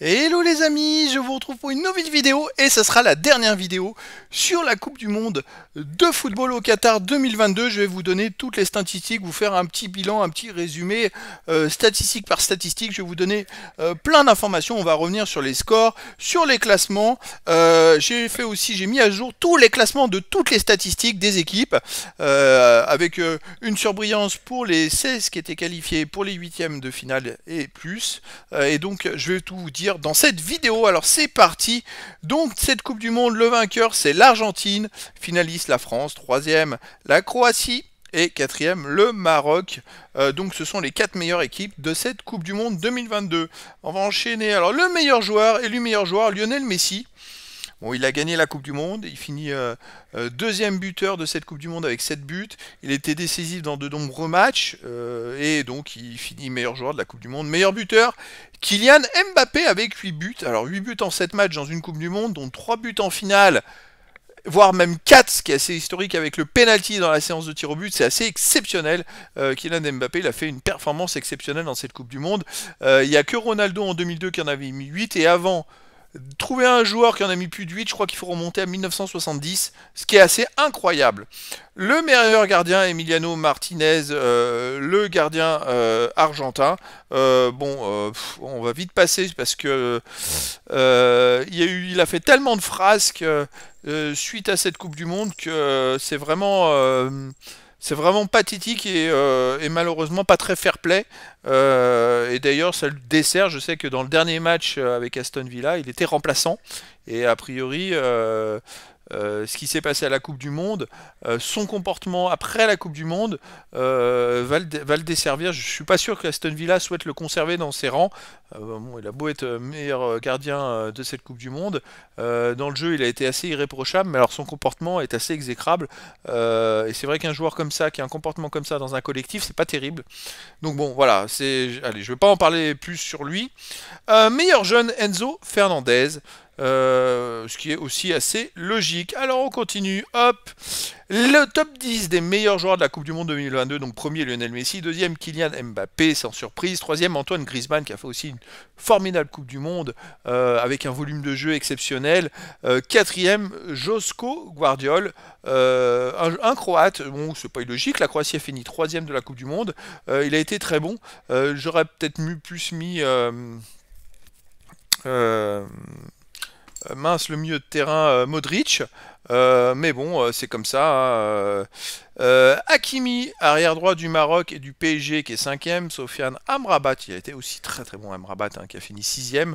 Hello les amis, je vous retrouve pour une nouvelle vidéo et ce sera la dernière vidéo sur la Coupe du Monde de football au Qatar 2022. Je vais vous donner toutes les statistiques, vous faire un petit bilan, un petit résumé euh, statistique par statistique. Je vais vous donner euh, plein d'informations. On va revenir sur les scores, sur les classements. Euh, j'ai fait aussi, j'ai mis à jour tous les classements de toutes les statistiques des équipes avec une surbrillance pour les 16 qui étaient qualifiés pour les huitièmes de finale et plus. et donc je vais tout vous dire dans cette vidéo. Alors c'est parti. Donc cette Coupe du Monde, le vainqueur c'est l'Argentine, finaliste la France, troisième la Croatie et quatrième le Maroc. Euh, donc ce sont les quatre meilleures équipes de cette Coupe du Monde 2022. On va enchaîner. Alors le meilleur joueur et le meilleur joueur Lionel Messi. Bon, il a gagné la Coupe du Monde, il finit euh, euh, deuxième buteur de cette Coupe du Monde avec 7 buts. Il était décisif dans de nombreux matchs euh, et donc il finit meilleur joueur de la Coupe du Monde, meilleur buteur. Kylian Mbappé avec 8 buts. Alors 8 buts en 7 matchs dans une Coupe du Monde, dont 3 buts en finale voire même 4, ce qui est assez historique avec le penalty dans la séance de tir au but, c'est assez exceptionnel. Kylian Mbappé, il a fait une performance exceptionnelle dans cette Coupe du Monde. Il n'y a que Ronaldo en 2002 qui en avait mis 8, et avant Trouver un joueur qui en a mis plus de 8, je crois qu'il faut remonter à 1970, ce qui est assez incroyable. Le meilleur gardien, Emiliano Martinez, euh, le gardien euh, argentin. Euh, bon, on va vite passer parce que il a fait tellement de frasques suite à cette Coupe du Monde que c'est vraiment c'est vraiment pathétique et, euh, malheureusement pas très fair-play. Euh, et d'ailleurs, ça le dessert. Je sais que dans le dernier match euh, avec Aston Villa, il était remplaçant. Et a priori, euh, ce qui s'est passé à la Coupe du Monde, euh, son comportement après la Coupe du Monde euh, va, le, desservir. Je ne suis pas sûr que Aston Villa souhaite le conserver dans ses rangs. Bon, il a beau être meilleur gardien de cette Coupe du Monde. dans le jeu, il a été assez irréprochable, mais alors son comportement est assez exécrable. et c'est vrai qu'un joueur comme ça, qui a un comportement comme ça dans un collectif, c'est pas terrible. Donc bon, voilà, c'est. Allez, je ne vais pas en parler plus sur lui. meilleur jeune, Enzo Fernandez. Euh, ce qui est aussi assez logique. Alors on continue, hop Le top 10 des meilleurs joueurs de la Coupe du Monde 2022, donc premier Lionel Messi, deuxième Kylian Mbappé, sans surprise, troisième Antoine Griezmann, qui a fait aussi une formidable Coupe du Monde, euh, avec un volume de jeu exceptionnel, euh, quatrième Josko Guardiol, un, Croate, bon c'est pas illogique, la Croatie a fini troisième de la Coupe du Monde, il a été très bon, j'aurais peut-être plus mis... Euh, mince, le milieu de terrain euh, Modric. Euh, mais bon, euh, c'est comme ça. Hein, euh, Hakimi, arrière droit du Maroc et du PSG, qui est 5ème. Sofiane Amrabat, il a été aussi très très bon Amrabat, hein, qui a fini 6ème.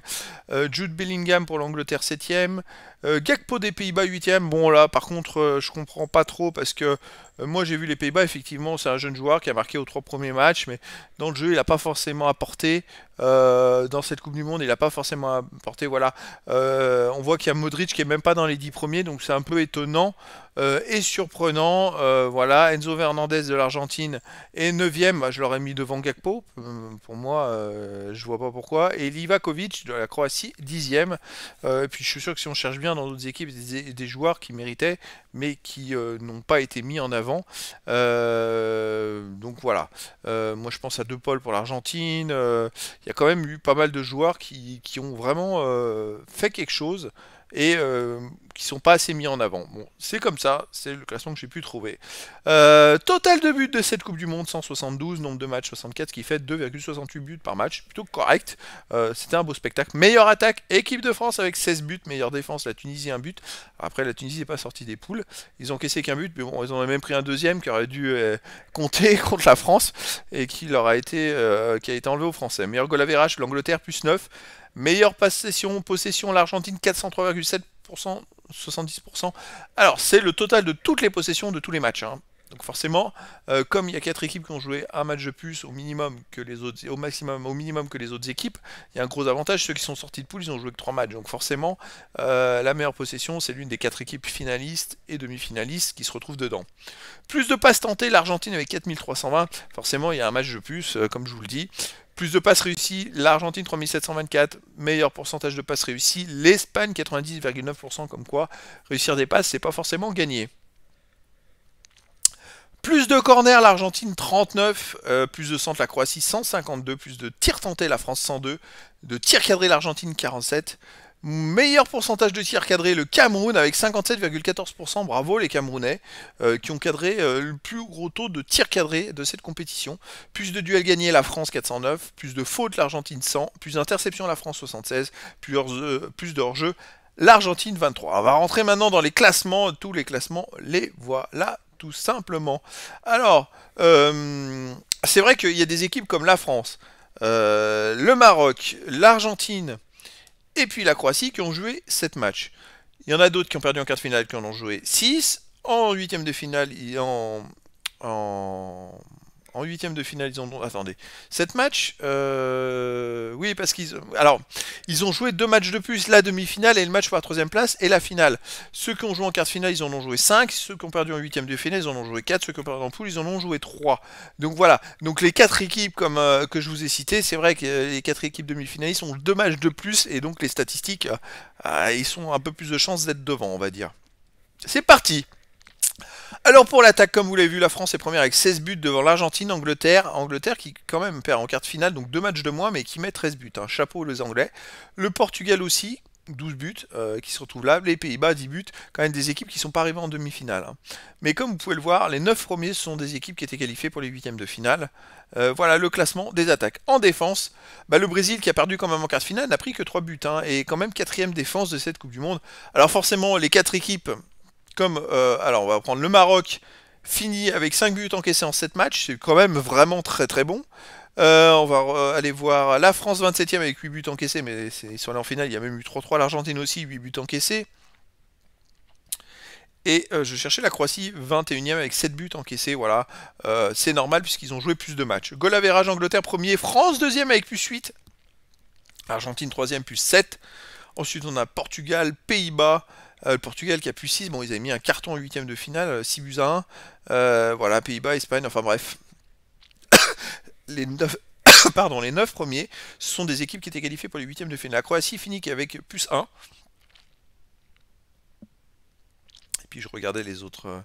Jude Bellingham pour l'Angleterre, 7ème. Gakpo des Pays-Bas, 8ème. Bon, là, par contre, je comprends pas trop parce que euh, moi j'ai vu les Pays-Bas, effectivement, c'est un jeune joueur qui a marqué aux trois premiers matchs, mais dans le jeu, il n'a pas forcément apporté. Euh, dans cette Coupe du Monde, il n'a pas forcément apporté. Voilà. Euh, on voit qu'il y a Modric qui est même pas dans les dix premiers, donc c'est un peu étonnant. Euh, et surprenant. Euh, voilà, Enzo Fernandez de l'Argentine est 9ème. Bah, je l'aurais mis devant Gakpo. Euh, pour moi, je vois pas pourquoi. Et Livakovic de la Croatie, 10 e et puis je suis sûr que si on cherche bien dans d'autres équipes, des, des, joueurs qui méritaient, mais qui n'ont pas été mis en avant. donc voilà. moi, je pense à De Paul pour l'Argentine. Il y a quand même eu pas mal de joueurs qui ont vraiment fait quelque chose et euh, qui sont pas assez mis en avant. Bon, c'est comme ça, c'est le classement que j'ai pu trouver. Euh, total de buts de cette Coupe du Monde, 172, nombre de matchs 64, qui fait 2,68 buts par match, plutôt correct. Euh, c'était un beau spectacle. Meilleure attaque, équipe de France avec 16 buts, meilleure défense, la Tunisie un but. Après, la Tunisie n'est pas sortie des poules, ils ont caissé qu'un but, mais bon, ils ont même pris un deuxième qui aurait dû compter contre la France et qui leur a été, qui a été enlevé aux Français. Meilleur goal l'Angleterre plus 9. Meilleure possession, possession l'Argentine 403,7%, 70%. Alors c'est le total de toutes les possessions de tous les matchs. Hein. Donc forcément, euh, comme il y a quatre équipes qui ont joué un match de plus au minimum que les autres, au maximum, au minimum que les autres équipes, il y a un gros avantage. Ceux qui sont sortis de poule, ils ont joué que trois matchs. Donc forcément, euh, la meilleure possession, c'est l'une des quatre équipes finalistes et demi-finalistes qui se retrouvent dedans. Plus de passes tentées, l'Argentine avec 4320. Forcément, il y a un match de plus, euh, comme je vous le dis. Plus de passes réussies, l'Argentine 3724, meilleur pourcentage de passes réussies, l'Espagne 90,9%, comme quoi réussir des passes, c'est pas forcément gagner. Plus de corners, l'Argentine 39, euh, plus de centre, la Croatie 152, plus de tirs tentés, la France 102, de tirs cadrés, l'Argentine 47, Meilleur pourcentage de tirs cadrés, le Cameroun avec 57,14%. Bravo les Camerounais euh, qui ont cadré euh, le plus gros taux de tirs cadrés de cette compétition. Plus de duels gagnés, la France 409. Plus de fautes, l'Argentine 100. Plus d'interceptions, la France 76. Plus, euh, plus de hors-jeu, l'Argentine 23. On va rentrer maintenant dans les classements. Tous les classements, les voilà tout simplement. Alors, c'est vrai qu'il y a des équipes comme la France, le Maroc, l'Argentine et puis la Croatie qui ont joué 7 matchs. Il y en a d'autres qui ont perdu en quart de finale qui en ont joué 6. En huitième de finale, en, en, en huitième de finale, ils ont... Attendez, 7 matchs euh, Oui, parce qu'ils... Alors, ils ont joué deux matchs de plus, la demi-finale et le match pour la troisième place, et la finale. Ceux qui ont joué en quart de finale, ils en ont joué cinq. ceux qui ont perdu en huitième de finale, ils en ont joué quatre. ceux qui ont perdu en poule, ils en ont joué trois. Donc voilà, donc les quatre équipes comme, euh, que je vous ai citées, c'est vrai que les quatre équipes demi-finalistes ont deux matchs de plus, et donc les statistiques, euh, ils sont un peu plus de chances d'être devant, on va dire. C'est parti alors pour l'attaque, comme vous l'avez vu, la France est première avec 16 buts devant l'Argentine, Angleterre. Angleterre qui quand même perd en quart de finale, donc deux matchs de moins, mais qui met 13 buts. Hein. Chapeau aux Anglais. Le Portugal aussi, 12 buts euh, qui se retrouvent là. Les Pays-Bas, 10 buts. Quand même des équipes qui sont pas arrivées en demi-finale. Hein. Mais comme vous pouvez le voir, les 9 premiers sont des équipes qui étaient qualifiées pour les huitièmes de finale. Euh, voilà le classement des attaques. En défense, bah, le Brésil qui a perdu quand même en quart de finale n'a pris que 3 buts. Hein, et quand même quatrième défense de cette Coupe du Monde. Alors forcément, les 4 équipes comme, euh, alors on va prendre le Maroc, fini avec 5 buts encaissés en 7 matchs, c'est quand même vraiment très très bon. Euh, on va euh, aller voir la France 27ème avec 8 buts encaissés, mais ils sont allés en finale, il y a même eu 3-3 l'Argentine aussi, 8 buts encaissés. Et je cherchais la Croatie 21ème avec 7 buts encaissés, voilà. c'est normal puisqu'ils ont joué plus de matchs. Golavera, average Angleterre premier, France 2ème avec plus 8. Argentine 3ème plus 7. Ensuite on a Portugal, Pays-Bas, euh, le Portugal qui a plus 6, bon, ils avaient mis un carton en huitième de finale, 6 euh, buts à 1. Euh, voilà, Pays-Bas, Espagne, enfin bref. les 9, pardon, les 9 premiers sont des équipes qui étaient qualifiées pour les huitièmes de finale. La Croatie finit avec plus 1. Et puis je regardais les autres.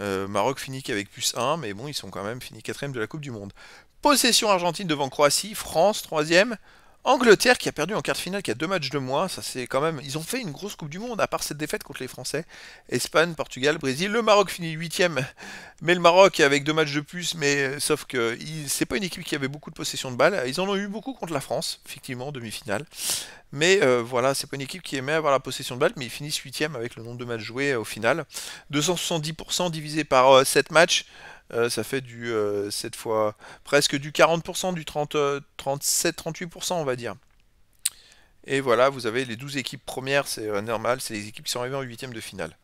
Maroc finit avec plus 1, mais bon, ils sont quand même finis quatrième de la Coupe du Monde. Possession Argentine devant Croatie, France troisième, Angleterre qui a perdu en quart de finale, qui a deux matchs de moins, ça c'est quand même. Ils ont fait une grosse Coupe du Monde, à part cette défaite contre les Français. Espagne, Portugal, Brésil. Le Maroc finit huitième, mais le Maroc avec deux matchs de plus, mais euh, sauf que c'est pas une équipe qui avait beaucoup de possession de balles. Ils en ont eu beaucoup contre la France, effectivement, en demi-finale. Mais euh, voilà, c'est pas une équipe qui aimait avoir la possession de balles, mais ils finissent huitième avec le nombre de matchs joués euh, au final. 270% divisé par 7 matchs. Euh, ça fait du euh, cette fois presque du 40%, du 37-38% euh, on va dire. Et voilà, vous avez les 12 équipes premières, c'est normal, c'est les équipes qui sont arrivées en huitième de finale.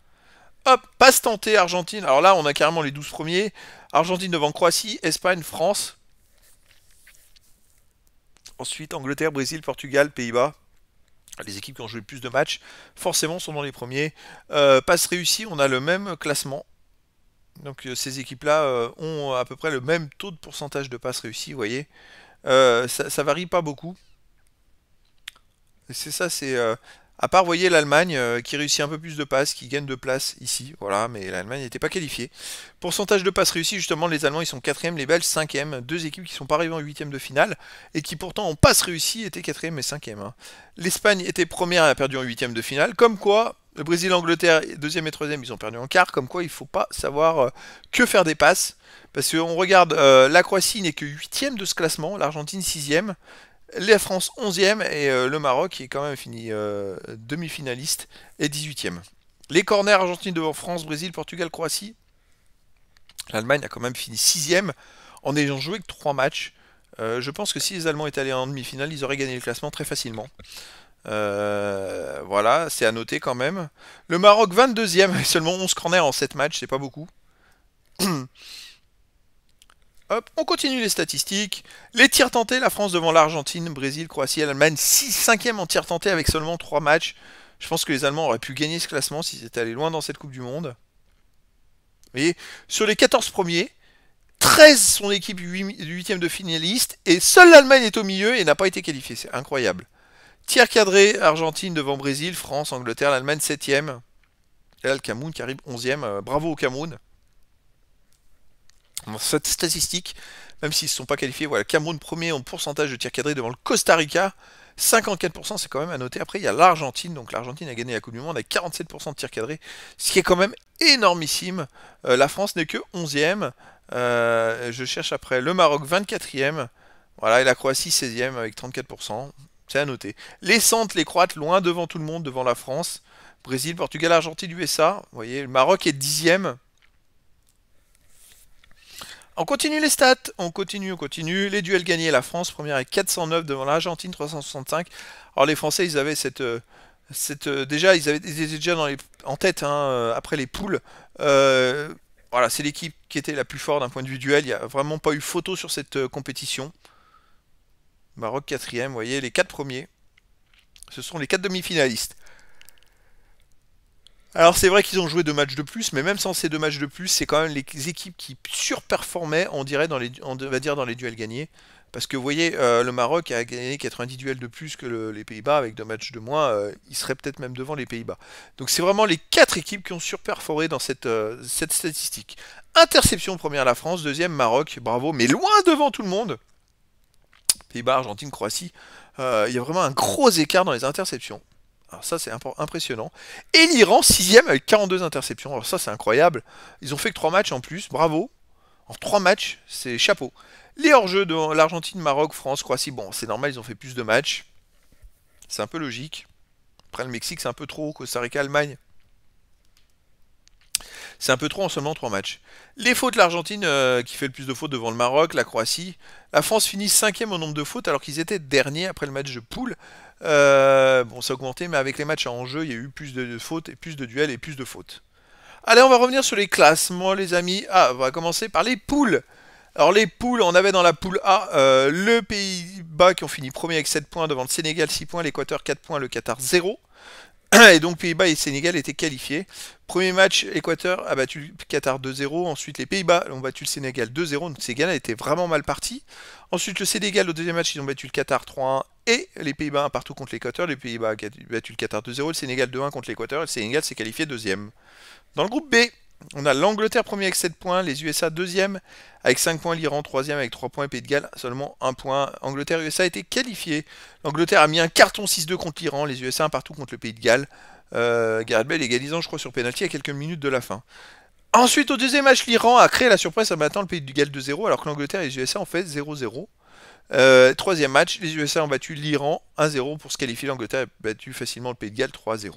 Hop, passe tentée Argentine. Alors là, on a carrément les 12 premiers. Argentine devant Croatie, Espagne, France. Ensuite, Angleterre, Brésil, Portugal, Pays-Bas. Les équipes qui ont joué le plus de matchs, forcément, sont dans les premiers. passe réussie, on a le même classement. Donc euh, ces équipes-là euh, ont à peu près le même taux de pourcentage de passes réussies, vous voyez. Euh, ça, varie pas beaucoup. C'est ça, c'est... À part, vous voyez, l'Allemagne qui réussit un peu plus de passes, qui gagne de place ici, voilà, mais l'Allemagne n'était pas qualifiée. Pourcentage de passes réussies, justement, les Allemands, ils sont 4 les Belges 5 deux équipes qui sont pas arrivées en 8 de finale, et qui pourtant ont passes réussi, étaient 4 et 5 hein. L'Espagne était première et a perdu en 8 de finale, comme quoi, le Brésil, l'Angleterre, deuxième et troisième, ils ont perdu en quart. Comme quoi, il ne faut pas savoir euh, que faire des passes. Parce qu'on regarde, euh, la Croatie n'est que huitième de ce classement, l'Argentine sixième, la France onzième et euh, le Maroc qui est quand même fini demi-finaliste et 18e. Les corners Argentine devant France, Brésil, Portugal, Croatie. L'Allemagne a quand même fini sixième en ayant joué que trois matchs. je pense que si les Allemands étaient allés en demi-finale, ils auraient gagné le classement très facilement. Euh, voilà, c'est à noter quand même. Le Maroc 22e, avec seulement 11 corners en 7 matchs, c'est pas beaucoup. Hop, on continue les statistiques. Les tirs tentés, la France devant l'Argentine, Brésil, Croatie, Allemagne, 6 5e en tirs tentés avec seulement 3 matchs. Je pense que les Allemands auraient pu gagner ce classement s'ils étaient allés loin dans cette Coupe du Monde. voyez, sur les 14 premiers, 13 sont l'équipe 8e de finaliste et seule l'Allemagne est au milieu et n'a pas été qualifiée. C'est incroyable. Tiers cadré, Argentine devant Brésil, France, Angleterre, l'Allemagne 7ème. Et là, le Cameroun qui arrive 11ème. Euh, bravo au Cameroun. cette statistique, même s'ils ne se sont pas qualifiés, voilà, Cameroun premier en pourcentage de tirs cadrés devant le Costa Rica. 54%, c'est quand même à noter. Après, il y a l'Argentine. Donc l'Argentine a gagné la Coupe du Monde avec 47% de tirs cadrés, ce qui est quand même énormissime. Euh, la France n'est que 11e. Euh, je cherche après le Maroc 24e. Voilà, et la Croatie 16e avec 34%. C'est à noter. Les Centres, les Croates, loin devant tout le monde, devant la France. Brésil, Portugal, Argentine, USA. Vous voyez, le Maroc est dixième. On continue les stats, on continue, on continue. Les duels gagnés, la France première avec 409 devant l'Argentine 365. Alors les Français, ils avaient cette, euh, cette euh, déjà, ils, déjà dans les, en tête hein, euh, après les poules. voilà, c'est l'équipe qui était la plus forte d'un point de vue duel. Il n'y a vraiment pas eu photo sur cette compétition. Maroc quatrième, vous voyez, les quatre premiers. Ce sont les quatre demi-finalistes. Alors c'est vrai qu'ils ont joué deux matchs de plus, mais même sans ces deux matchs de plus, c'est quand même les équipes qui surperformaient, on dirait, dans les, va dire dans les duels gagnés. Parce que vous voyez, euh, le Maroc a gagné 90 duels de plus que les Pays-Bas avec deux matchs de moins. Euh, il serait peut-être même devant les Pays-Bas. Donc c'est vraiment les quatre équipes qui ont surperforé dans cette, euh, cette statistique. Interception première la France, deuxième Maroc, bravo, mais loin devant tout le monde. Pays-Bas, Argentine, Croatie, euh, il y a vraiment un gros écart dans les interceptions. Alors ça c'est impressionnant. Et l'Iran, sixième avec 42 interceptions. Alors ça c'est incroyable. Ils ont fait que 3 matchs en plus, bravo. En 3 matchs, c'est chapeau. Les hors-jeux de l'Argentine, Maroc, France, Croatie, bon c'est normal, ils ont fait plus de matchs. C'est un peu logique. Après le Mexique c'est un peu trop, Costa Rica, Allemagne. C'est un peu trop en seulement 3 matchs. Les fautes, l'Argentine euh, qui fait le plus de fautes devant le Maroc, la Croatie. La France finit cinquième au nombre de fautes alors qu'ils étaient derniers après le match de poule. Euh, bon, ça a augmenté, mais avec les matchs en jeu, il y a eu plus de fautes et plus de duels et plus de fautes. Allez, on va revenir sur les classements, les amis. Ah, on va commencer par les poules. Alors les poules, on avait dans la poule A euh, le Pays-Bas qui ont fini premier avec 7 points devant le Sénégal 6 points, l'Équateur 4 points, le Qatar 0. Et donc Pays-Bas et Sénégal étaient qualifiés. Premier match, Équateur a battu le Qatar 2-0. Ensuite, les Pays-Bas ont battu le Sénégal 2-0. Donc le Sénégal était vraiment mal parti. Ensuite, le Sénégal, au deuxième match, ils ont battu le Qatar 3-1 et les Pays-Bas partout contre l'Équateur. Les Pays-Bas ont battu le Qatar 2-0. Le Sénégal 2-1 contre l'Équateur. Et le Sénégal s'est qualifié deuxième. Dans le groupe B, on a l'Angleterre premier avec 7 points, les USA deuxième avec 5 points, l'Iran troisième avec 3 points et Pays de Galles seulement 1 point. Angleterre-USA a été qualifié. L'Angleterre a mis un carton 6-2 contre l'Iran, les USA un partout contre le Pays de Galles. Euh, Gareth égalisant je crois sur pénalty à quelques minutes de la fin. Ensuite au deuxième match l'Iran a créé la surprise en battant le Pays de Galles 2-0 alors que l'Angleterre et les USA ont fait 0-0. Euh, troisième match, les USA ont battu l'Iran 1-0 pour se qualifier. L'Angleterre a battu facilement le Pays de Galles 3-0.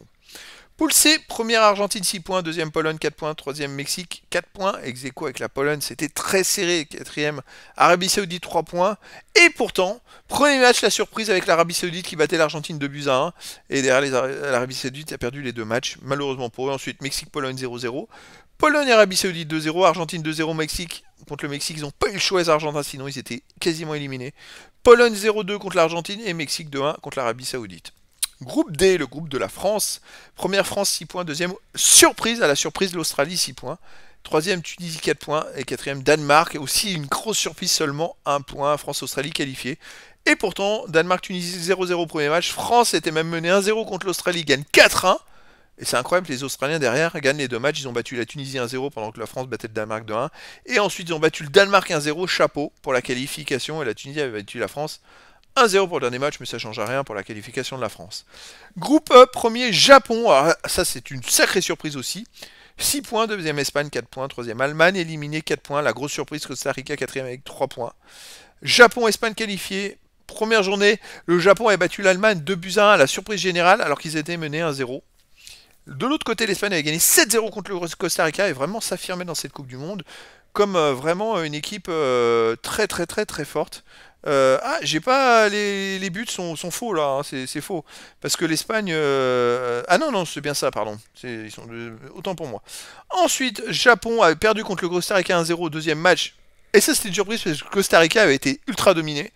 Poule C, première Argentine 6 points, deuxième Pologne 4 points, troisième Mexique 4 points, ex avec la Pologne, c'était très serré, quatrième Arabie Saoudite 3 points, et pourtant, premier match la surprise avec l'Arabie Saoudite qui battait l'Argentine 2 buts à 1, et derrière l'Arabie Saoudite a perdu les deux matchs, malheureusement pour eux, ensuite Mexique-Pologne 0-0, Pologne-Arabie Saoudite 2-0, Argentine 2-0, Mexique contre le Mexique, ils n'ont pas eu le choix les Argentins, sinon ils étaient quasiment éliminés, Pologne 0-2 contre l'Argentine, et Mexique 2-1 contre l'Arabie Saoudite. Groupe D, le groupe de la France. Première France 6 points, deuxième surprise à la surprise l'Australie 6 points. Troisième Tunisie 4 points et quatrième Danemark. Aussi une grosse surprise seulement 1 point. France-Australie qualifiée. Et pourtant, Danemark-Tunisie 0-0 premier match. France était même menée 1-0 contre l'Australie, gagne 4-1. Et c'est incroyable, les Australiens derrière gagnent les deux matchs. Ils ont battu la Tunisie 1-0 pendant que la France battait le Danemark 2-1. Et ensuite, ils ont battu le Danemark 1-0, chapeau pour la qualification. Et la Tunisie avait battu la France 1-0 pour le dernier match, mais ça ne change rien pour la qualification de la France. Groupe 1, e, premier Japon. Alors, ah, ça, c'est une sacrée surprise aussi. 6 points, deuxième Espagne, 4 points, troisième Allemagne, éliminé, 4 points. La grosse surprise, Costa Rica, quatrième avec 3 points. Japon, Espagne qualifié, Première journée, le Japon a battu l'Allemagne 2 buts à 1 la surprise générale, alors qu'ils étaient menés 1-0. De l'autre côté, l'Espagne avait gagné 7-0 contre le Costa Rica et vraiment s'affirmer dans cette Coupe du Monde comme euh, vraiment une équipe euh, très très très très forte. Euh, ah, j'ai pas. Les, les buts sont, sont, faux là, hein, c'est faux. Parce que l'Espagne. Euh, ah non, non, c'est bien ça, pardon. Euh, autant pour moi. Ensuite, Japon a perdu contre le Costa avec 1-0, deuxième match. Et ça, c'était une surprise parce que Costa Rica avait été ultra dominé.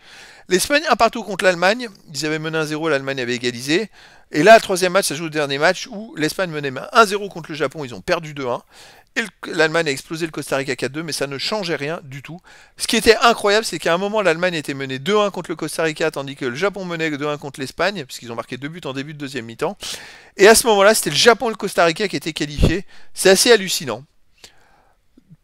L'Espagne, un partout contre l'Allemagne. Ils avaient mené 1-0, l'Allemagne avait égalisé. Et là, troisième match, ça joue le dernier match où l'Espagne menait 1-0 contre le Japon. Ils ont perdu 2-1. Et l'Allemagne a explosé le Costa Rica 4-2, mais ça ne changeait rien du tout. Ce qui était incroyable, c'est qu'à un moment, l'Allemagne était menée 2-1 contre le Costa Rica, tandis que le Japon menait 2-1 contre l'Espagne, puisqu'ils ont marqué deux buts en début de deuxième mi-temps. Et à ce moment-là, c'était le Japon et le Costa Rica qui étaient qualifiés. C'est assez hallucinant.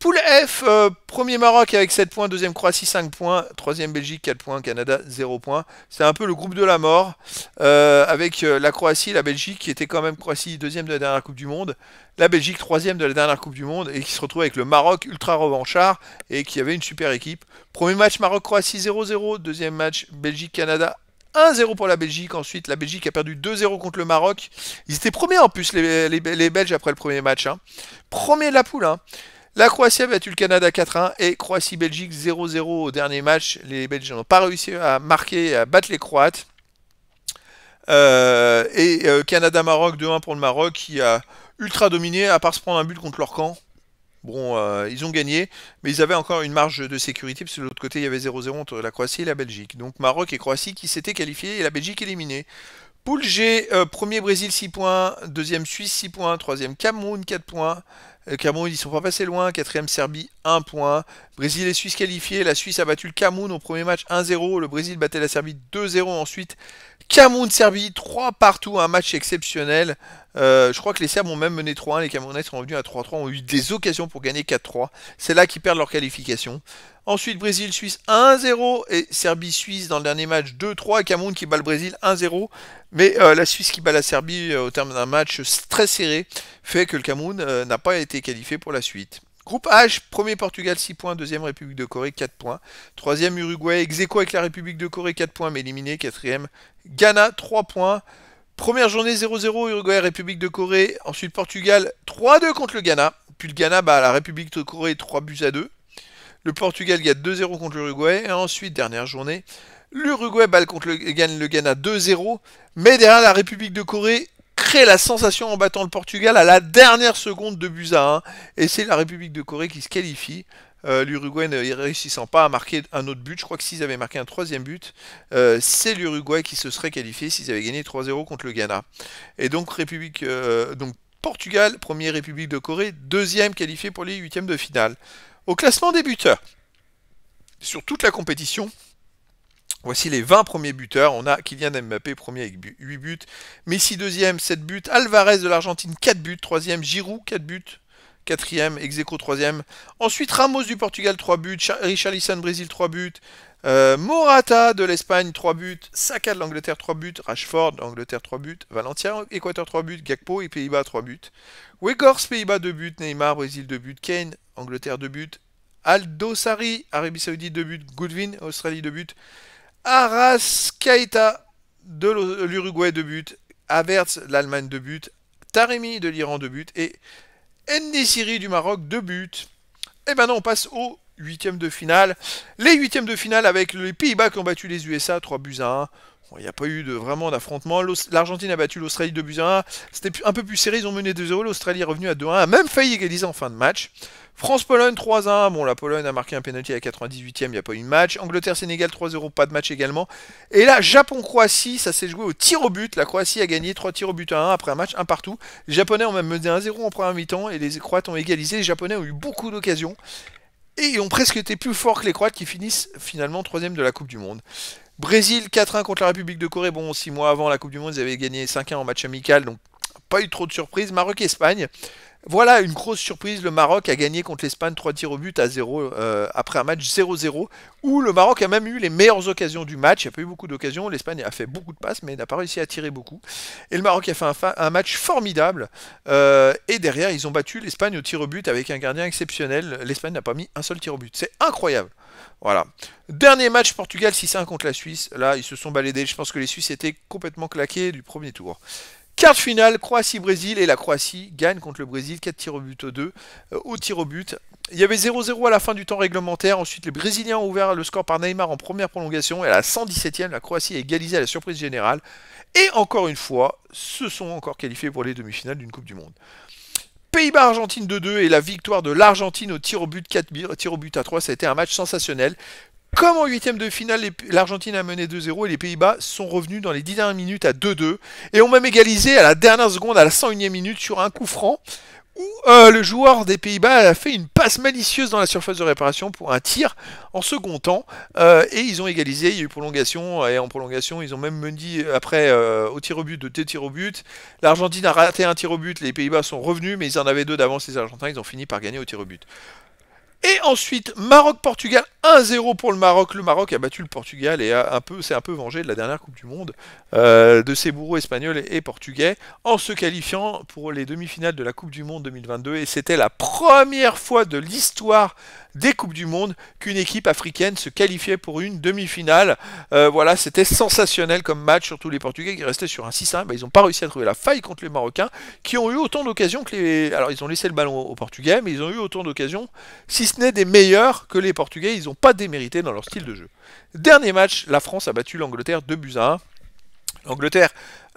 Poule F, euh, premier Maroc avec 7 points, deuxième Croatie 5 points, troisième Belgique 4 points, Canada 0 points. C'est un peu le groupe de la mort euh, avec euh, la Croatie, la Belgique qui était quand même Croatie deuxième de la dernière Coupe du Monde, la Belgique troisième de la dernière Coupe du Monde et qui se retrouve avec le Maroc ultra revanchard et qui avait une super équipe. Premier match Maroc-Croatie 0-0, deuxième match Belgique-Canada 1-0 pour la Belgique. Ensuite, la Belgique a perdu 2-0 contre le Maroc. Ils étaient premiers en plus, les, Belges, après le premier match. Hein. Premier de la poule. Hein. La Croatie a battu le Canada 4-1 et Croatie-Belgique 0-0 au dernier match. Les Belges n'ont pas réussi à marquer, à battre les Croates. Euh, et euh, Canada-Maroc 2-1 pour le Maroc qui a ultra dominé, à part se prendre un but contre leur camp. Bon, euh, ils ont gagné, mais ils avaient encore une marge de sécurité, parce que de l'autre côté, il y avait 0-0 entre la Croatie et la Belgique. Donc Maroc et Croatie qui s'étaient qualifiés et la Belgique éliminée. Poule premier Brésil 6 points, deuxième Suisse 6 points, troisième Cameroun 4 points, euh, Cameroun, ils sont pas passés loin. Quatrième Serbie, 1 point. Brésil et Suisse qualifiés. La Suisse a battu le Cameroun au premier match 1-0. Le Brésil battait la Serbie 2-0 ensuite. Cameroun-Serbie, 3 partout, un match exceptionnel. Euh, je crois que les Serbes ont même mené 3-1, les Camerounais sont revenus à 3-3, ont eu des occasions pour gagner 4-3. C'est là qu'ils perdent leur qualification. Ensuite, Brésil-Suisse 1-0 et Serbie-Suisse dans le dernier match 2-3. Cameroun qui bat le Brésil 1-0. Mais euh, la Suisse qui bat la Serbie au terme d'un match très serré fait que le Cameroun n'a pas été qualifié pour la suite. Groupe H, premier Portugal 6 points, deuxième République de Corée 4 points, troisième Uruguay ex avec la République de Corée 4 points mais éliminé, quatrième Ghana 3 points, première journée 0-0 Uruguay République de Corée, ensuite Portugal 3-2 contre le Ghana, puis le Ghana bah, la République de Corée 3 buts à 2, le Portugal gagne 2-0 contre l'Uruguay, et ensuite dernière journée, l'Uruguay balle contre le, gagne le Ghana 2-0, mais derrière la République de Corée crée la sensation en battant le Portugal à la dernière seconde de buts à 1. Et c'est la République de Corée qui se qualifie. Euh, L'Uruguay ne réussissant pas à marquer un autre but, je crois que s'ils avaient marqué un troisième but, euh, c'est l'Uruguay qui se serait qualifié s'ils avaient gagné 3-0 contre le Ghana. Et donc République, euh, donc Portugal, première République de Corée, deuxième qualifié pour les huitièmes de finale. Au classement des buteurs, sur toute la compétition, Voici les 20 premiers buteurs. On a Kylian Mbappé, premier avec 8 buts. Messi, deuxième, 7 buts. Alvarez de l'Argentine, 4 buts. Troisième, Giroud, 4 buts. Quatrième, Execo, troisième. Ensuite, Ramos du Portugal, 3 buts. Richarlison, Brésil, 3 buts. Euh, Morata de l'Espagne, 3 buts. Saka de l'Angleterre, 3 buts. Rashford, Angleterre, 3 buts. Valencia, Équateur, 3 buts. Gakpo et Pays-Bas, 3 buts. Wegors, Pays-Bas, 2 buts. Neymar, Brésil, 2 buts. Kane, Angleterre, 2 buts. Aldo Sari, Arabie Saoudite, 2 buts. Goodwin, Australie, 2 buts. Aras Kaita de l'Uruguay 2 buts, Avertz de l'Allemagne de buts, Taremi de l'Iran 2 buts et Ndissiri du Maroc 2 buts. Et eh maintenant on passe aux 8e de finale. Les huitièmes de finale avec les Pays-Bas qui ont battu les USA 3 buts à 1. Il n'y a pas eu de, vraiment d'affrontement. L'Argentine a battu l'Australie 2 buts 1. C'était un peu plus serré, ils ont mené 2-0. L'Australie est revenue à 2-1, a même failli égaliser en fin de match. France-Pologne 3-1. Bon, la Pologne a marqué un pénalty à 98e, il n'y a pas eu de match. Angleterre-Sénégal 3-0, pas de match également. Et là, Japon-Croatie, ça s'est joué au tir au but. La Croatie a gagné 3 tirs au but à 1 après un match, un partout. Les Japonais ont même mené 1-0 en première mi-temps et les Croates ont égalisé. Les Japonais ont eu beaucoup d'occasions et ils ont presque été plus forts que les Croates qui finissent finalement 3 troisième de la Coupe du Monde. Brésil 4-1 contre la République de Corée. Bon, 6 mois avant la Coupe du Monde, ils avaient gagné 5-1 en match amical, donc pas eu trop de surprises. Maroc-Espagne. Voilà une grosse surprise, le Maroc a gagné contre l'Espagne 3 tirs au but à 0 euh, après un match 0-0 où le Maroc a même eu les meilleures occasions du match, il n'y a pas eu beaucoup d'occasions, l'Espagne a fait beaucoup de passes mais n'a pas réussi à tirer beaucoup. Et le Maroc a fait un, un match formidable euh, et derrière ils ont battu l'Espagne au tir au but avec un gardien exceptionnel, l'Espagne n'a pas mis un seul tir au but, c'est incroyable. Voilà. Dernier match Portugal 6-1 contre la Suisse. Là, ils se sont baladés. Je pense que les Suisses étaient complètement claqués du premier tour. Quart finale, Croatie-Brésil, et la Croatie gagne contre le Brésil, 4 tirs au but 2, euh, au tir au but. Il y avait 0-0 à la fin du temps réglementaire, ensuite les Brésiliens ont ouvert le score par Neymar en première prolongation, et à la 117e, la Croatie a égalisé à la surprise générale, et encore une fois, se sont encore qualifiés pour les demi-finales d'une Coupe du Monde. Pays-Bas-Argentine 2-2 et la victoire de l'Argentine au tir au but 4 tir au but à 3, ça a été un match sensationnel. Comme en huitième de finale, l'Argentine a mené 2-0 et les Pays-Bas sont revenus dans les 10 dernières minutes à 2-2 et ont même égalisé à la dernière seconde, à la 101e minute, sur un coup franc euh, le joueur des Pays-Bas a fait une passe malicieuse dans la surface de réparation pour un tir en second temps. Euh, et ils ont égalisé, il y a eu prolongation. Et en prolongation, ils ont même mené euh, après au tir au but de deux tirs au but. L'Argentine a raté un tir au but, les Pays-Bas sont revenus, mais ils en avaient deux d'avance, les Argentins. Ils ont fini par gagner au tir au but. Et ensuite, Maroc-Portugal, 1-0 pour le Maroc. Le Maroc a battu le Portugal et un peu, s'est un peu vengé de la dernière Coupe du Monde euh, de ses bourreaux espagnols et, et, portugais en se qualifiant pour les demi-finales de la Coupe du Monde 2022. Et c'était la première fois de l'histoire des Coupes du Monde qu'une équipe africaine se qualifiait pour une demi-finale. Euh, voilà, c'était sensationnel comme match, surtout les Portugais qui restaient sur un 6-1. Bah, ils n'ont pas réussi à trouver la faille contre les Marocains, qui ont eu autant d'occasions que les... Alors, ils ont laissé le ballon aux Portugais, mais ils ont eu autant d'occasions, si ce n'est des meilleurs que les Portugais. Ils n'ont pas démérité dans leur style de jeu. Dernier match, la France a battu l'Angleterre 2 buts à 1. L'Angleterre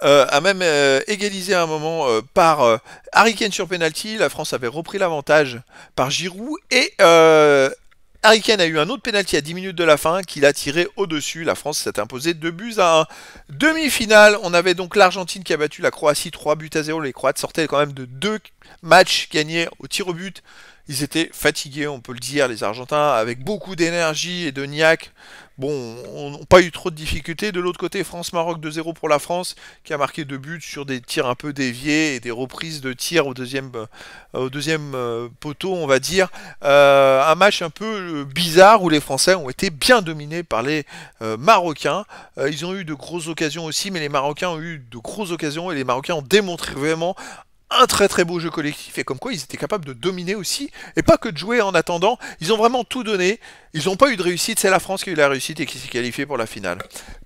euh, a même euh, égalisé à un moment euh, par Harry Kane sur penalty. La France avait repris l'avantage par Giroud et Harry Kane a eu un autre penalty à 10 minutes de la fin qu'il a tiré au-dessus. La France s'est imposée 2 buts à 1. Demi-finale, on avait donc l'Argentine qui a battu la Croatie 3 buts à 0. Les Croates sortaient quand même de deux matchs gagnés au tir au but ils étaient fatigués, on peut le dire, les Argentins, avec beaucoup d'énergie et de niaque. Bon, on n'a pas eu trop de difficultés. De l'autre côté, France-Maroc 2-0 pour la France, qui a marqué deux buts sur des tirs un peu déviés et des reprises de tirs au deuxième, euh, deuxième euh, poteau, on va dire. Euh, un match un peu bizarre où les Français ont été bien dominés par les Marocains. ils ont eu de grosses occasions aussi, mais les Marocains ont eu de grosses occasions et les Marocains ont démontré vraiment un très très beau jeu collectif et comme quoi ils étaient capables de dominer aussi et pas que de jouer en attendant. Ils ont vraiment tout donné. Ils n'ont pas eu de réussite, c'est la France qui a eu la réussite et qui s'est qualifiée pour la finale.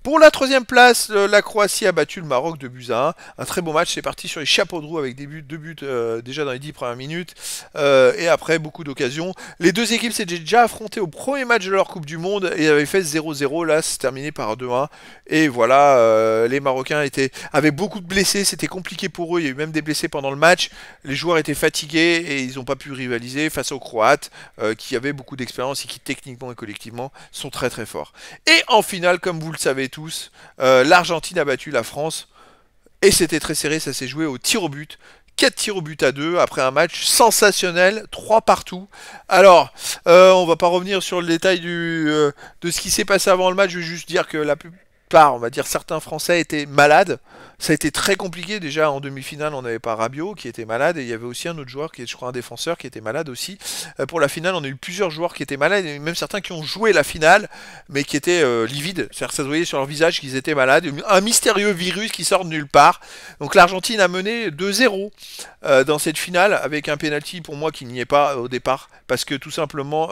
Pour la troisième place, euh, la Croatie a battu le Maroc de buts à 1. Un très beau match, c'est parti sur les chapeaux de roue avec des buts, deux buts euh, déjà dans les 10 premières minutes euh, et après beaucoup d'occasions. Les deux équipes s'étaient déjà affrontées au premier match de leur Coupe du Monde et avaient fait 0-0. Là, c'est terminé par 2-1. Et voilà, les Marocains étaient, avaient beaucoup de blessés, c'était compliqué pour eux. Il y a eu même des blessés pendant le match. Les joueurs étaient fatigués et ils n'ont pas pu rivaliser face aux Croates qui avaient beaucoup d'expérience et qui techniquement et collectivement, sont très très forts. Et en finale, comme vous le savez tous, euh, l'Argentine a battu la France. Et c'était très serré, ça s'est joué au tir au but. 4 tirs au but à 2 après un match sensationnel, 3 partout. Alors, euh, on va pas revenir sur le détail euh, de ce qui s'est passé avant le match, je vais juste dire que la plus Part, on va dire, certains Français étaient malades. Ça a été très compliqué. Déjà, en demi-finale, on n'avait pas Rabiot qui était malade. Et il y avait aussi un autre joueur, qui est, je crois, un défenseur qui était malade aussi. Euh, pour la finale, on a eu plusieurs joueurs qui étaient malades. Et même certains qui ont joué la finale, mais qui étaient euh, livides. C'est-à-dire ça se voyait sur leur visage qu'ils étaient malades. Un mystérieux virus qui sort de nulle part. Donc l'Argentine a mené 2-0 euh, dans cette finale, avec un penalty pour moi qui n'y est pas au départ. Parce que tout simplement,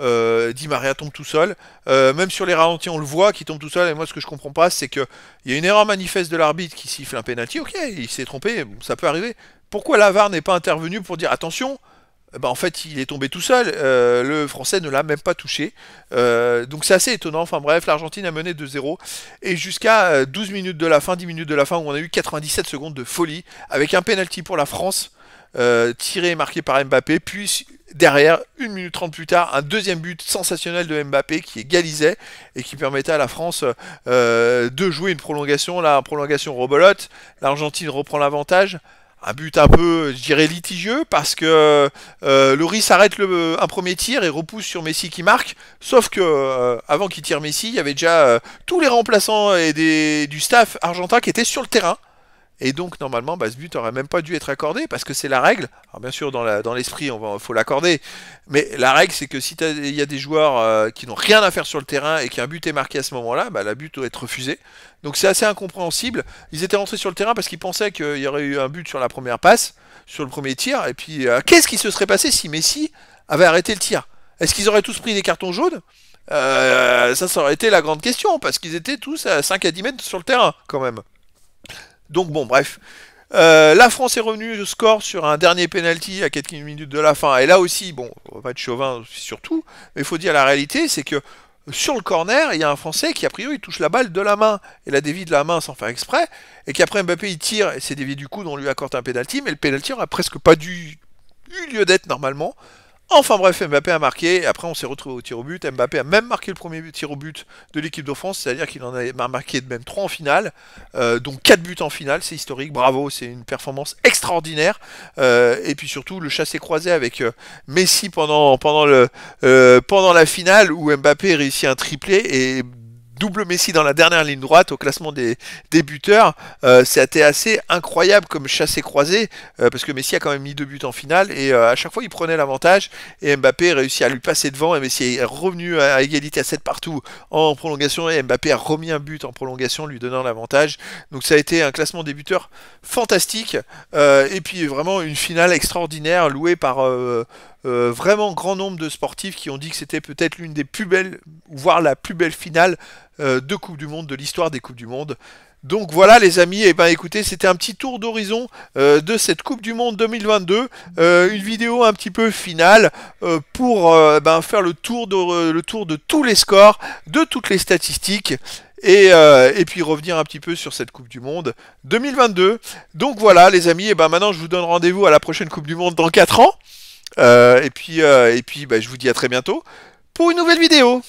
Di Maria tombe tout seul. même sur les ralentis, on le voit qui tombe tout seul. Et moi, ce que je comprends pas, c'est il y a une erreur manifeste de l'arbitre qui siffle un penalty. Ok, il s'est trompé, ça peut arriver. Pourquoi l'avare n'est pas intervenu pour dire attention bah en fait, il est tombé tout seul. Euh, le Français ne l'a même pas touché. Euh, donc c'est assez étonnant. Enfin bref, l'Argentine a mené 2-0. Et jusqu'à 12 euh, minutes de la fin, 10 minutes de la fin, où on a eu 97 secondes de folie, avec un penalty pour la France. tiré et marqué par Mbappé, puis derrière, une minute trente plus tard, un deuxième but sensationnel de Mbappé qui égalisait et qui permettait à la France euh, de jouer une prolongation. La prolongation robolote. L'Argentine reprend l'avantage. Un but un peu, je dirais, litigieux parce que euh, Loris arrête le, un premier tir et repousse sur Messi qui marque. Sauf que euh, avant qu'il tire Messi, il y avait déjà euh, tous les remplaçants et du staff argentin qui étaient sur le terrain. Et donc, normalement, bah, ce but n'aurait même pas dû être accordé parce que c'est la règle. Alors, bien sûr, dans l'esprit, il faut l'accorder. Mais la règle, c'est que si il y a des joueurs euh, qui n'ont rien à faire sur le terrain et qu'un but est marqué à ce moment-là, bah, la but doit être refusée. Donc, c'est assez incompréhensible. Ils étaient rentrés sur le terrain parce qu'ils pensaient qu'il y aurait eu un but sur la première passe, sur le premier tir. Et puis, euh, qu'est-ce qui se serait passé si Messi avait arrêté le tir Est-ce qu'ils auraient tous pris des cartons jaunes euh, ça, ça aurait été la grande question, parce qu'ils étaient tous à 5 à 10 mètres sur le terrain, quand même. Donc bon, bref. Euh, la France est revenue au score sur un dernier penalty à quelques minutes de la fin. Et là aussi, bon, on va pas être chauvin surtout, mais il faut dire la réalité, c'est que sur le corner, il y a un Français qui, a priori, touche la balle de la main, et la dévie de la main sans faire exprès, et qu'après Mbappé, il tire, et c'est dévié du coup on lui accorde un penalty, mais le penalty n'a presque pas dû, eu lieu d'être normalement. Enfin bref, Mbappé a marqué, après on s'est retrouvé au tir au but, Mbappé a même marqué le premier tir au but de l'équipe de France, c'est-à-dire qu'il en a marqué de même 3 en finale, euh, donc 4 buts en finale, c'est historique, bravo, c'est une performance extraordinaire, euh, et puis surtout le chassé croisé avec euh, Messi pendant, pendant, le, euh, pendant la finale où Mbappé réussit un triplé et double Messi dans la dernière ligne droite au classement des, débuteurs buteurs. Euh, c'était assez incroyable comme chassé croisé, euh, parce que Messi a quand même mis deux buts en finale, et euh, à chaque fois il prenait l'avantage, et Mbappé réussit à lui passer devant, et Messi est revenu à, à, égalité à 7 partout en prolongation, et Mbappé a remis un but en prolongation, lui donnant l'avantage. Donc ça a été un classement des buteurs fantastique, et puis vraiment une finale extraordinaire louée par euh, vraiment grand nombre de sportifs qui ont dit que c'était peut-être l'une des plus belles, voire la plus belle finale euh, de Coupe du Monde, de l'histoire des Coupes du Monde. Donc voilà les amis, et eh ben écoutez, c'était un petit tour d'horizon euh, de cette Coupe du Monde 2022, une vidéo un petit peu finale pour eh ben, faire le tour, de, le tour de tous les scores, de toutes les statistiques. Et, puis revenir un petit peu sur cette Coupe du Monde 2022. Donc voilà les amis, et eh ben maintenant je vous donne rendez-vous à la prochaine Coupe du Monde dans 4 ans. Euh, et puis, euh, et puis bah, je vous dis à très bientôt pour une nouvelle vidéo.